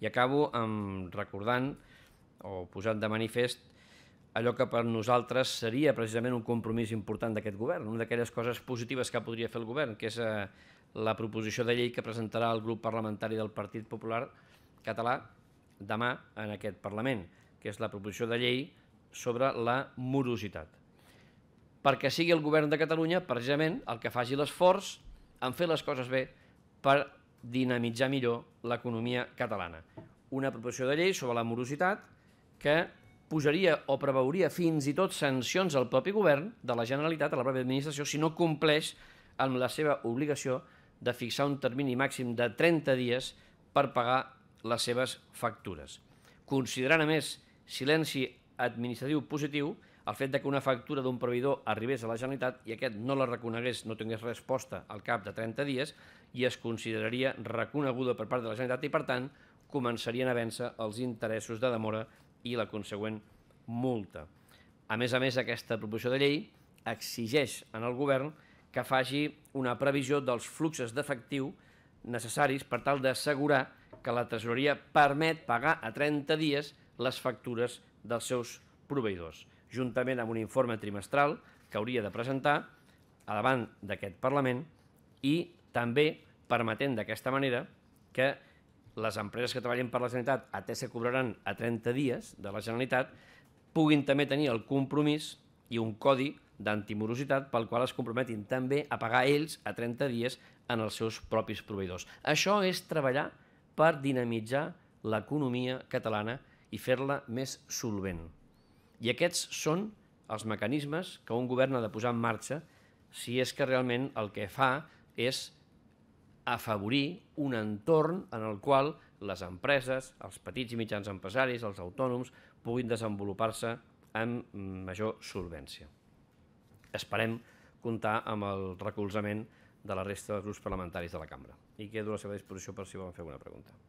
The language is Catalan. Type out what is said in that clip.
I acabo amb recordant o posant de manifest allò que per nosaltres seria precisament un compromís important d'aquest govern, una d'aquelles coses positives que podria fer el govern, que és eh, la proposició de llei que presentarà el grup parlamentari del Partit Popular Català demà en aquest Parlament, que és la proposició de llei sobre la morositat. Perquè sigui el govern de Catalunya, precisament, el que faci l'esforç en fer les coses bé per dinamitzar millor l'economia catalana. Una proposició de llei sobre la morositat que posaria o preveuria fins i tot sancions al propi govern de la Generalitat, a la pròpia administració, si no compleix amb la seva obligació de fixar un termini màxim de 30 dies per pagar les seves factures. Considerant, a més, silenci administratiu positiu, el fet de que una factura d'un proveïdor arribés a la Generalitat i aquest no la reconegués, no tingués resposta al cap de 30 dies i es consideraria reconeguda per part de la Generalitat i, per tant, començarien a vèncer els interessos de demora i la consegüent multa. A més a més, aquesta proposició de llei exigeix en el govern que faci una previsió dels fluxos d'efectiu necessaris per tal d'assegurar que la tresoreria permet pagar a 30 dies les factures dels seus proveïdors juntament amb un informe trimestral que hauria de presentar a davant d'aquest Parlament i també permetent d'aquesta manera que les empreses que treballen per la Generalitat, atès que cobraran a 30 dies de la Generalitat, puguin també tenir el compromís i un codi d'antimorositat pel qual es comprometin també a pagar ells a 30 dies en els seus propis proveïdors. Això és treballar per dinamitzar l'economia catalana i fer-la més solvent. I aquests són els mecanismes que un govern ha de posar en marxa si és que realment el que fa és afavorir un entorn en el qual les empreses, els petits i mitjans empresaris, els autònoms, puguin desenvolupar-se amb major solvència. Esperem comptar amb el recolzament de la resta dels grups parlamentaris de la cambra i quedo a la seva disposició per si volen fer alguna pregunta.